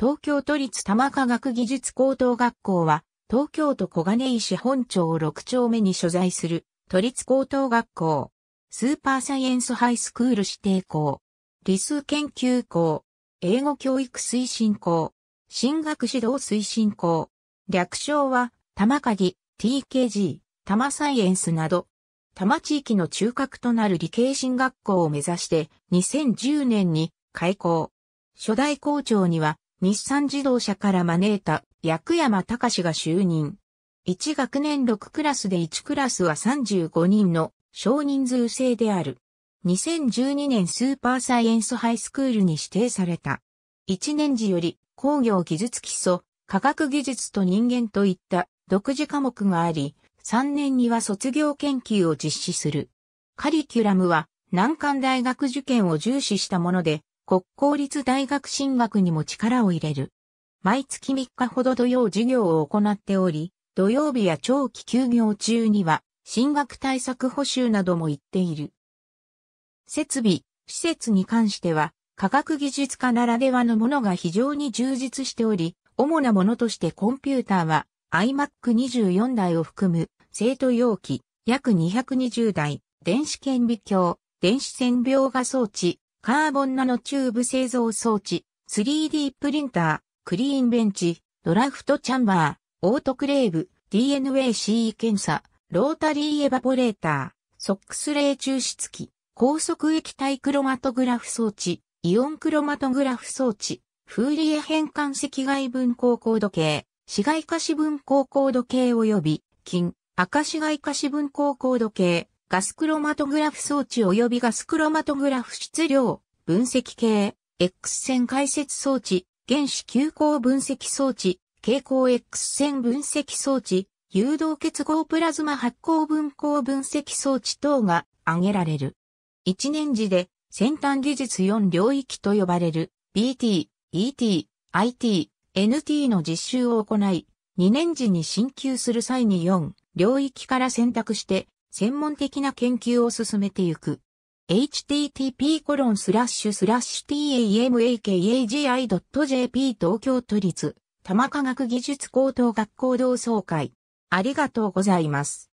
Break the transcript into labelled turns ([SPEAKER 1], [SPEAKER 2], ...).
[SPEAKER 1] 東京都立多摩科学技術高等学校は、東京都小金井市本町6丁目に所在する都立高等学校、スーパーサイエンスハイスクール指定校、理数研究校、英語教育推進校、進学指導推進校、略称は、多摩鍵、TKG、多摩サイエンスなど、多摩地域の中核となる理系進学校を目指して2010年に開校。初代校長には日産自動車から招いた薬山隆が就任。1学年6クラスで1クラスは35人の少人数制である。2012年スーパーサイエンスハイスクールに指定された。1年時より工業技術基礎、科学技術と人間といった独自科目があり、3年には卒業研究を実施する。カリキュラムは難関大学受験を重視したもので、国公立大学進学にも力を入れる。毎月3日ほど土曜授業を行っており、土曜日や長期休業中には、進学対策補修なども言っている。設備、施設に関しては、科学技術家ならではのものが非常に充実しており、主なものとしてコンピューターは iMac24 台を含む生徒容器約220台、電子顕微鏡、電子線描画装置、カーボンナノチューブ製造装置、3D プリンター、クリーンベンチ、ドラフトチャンバー、オートクレーブ、DNA c 検査、ロータリーエバポレーター、ソックス霊抽出器、高速液体クロマトグラフ装置、イオンクロマトグラフ装置、フーリエ変換赤外分光高度計、紫外可視分光高度計及び、金、赤紫外可視分光高度計、ガスクロマトグラフ装置及びガスクロマトグラフ質量、分析系、X 線解説装置、原子急行分析装置、蛍光 X 線分析装置、誘導結合プラズマ発光分光分析装置等が挙げられる。一年次で先端技術4領域と呼ばれる BT、ET、IT、NT の実習を行い、2年次に進級する際に4領域から選択して専門的な研究を進めていく。http://tamakagi.jp 東京都立多摩科学技術高等学校同窓会。ありがとうございます。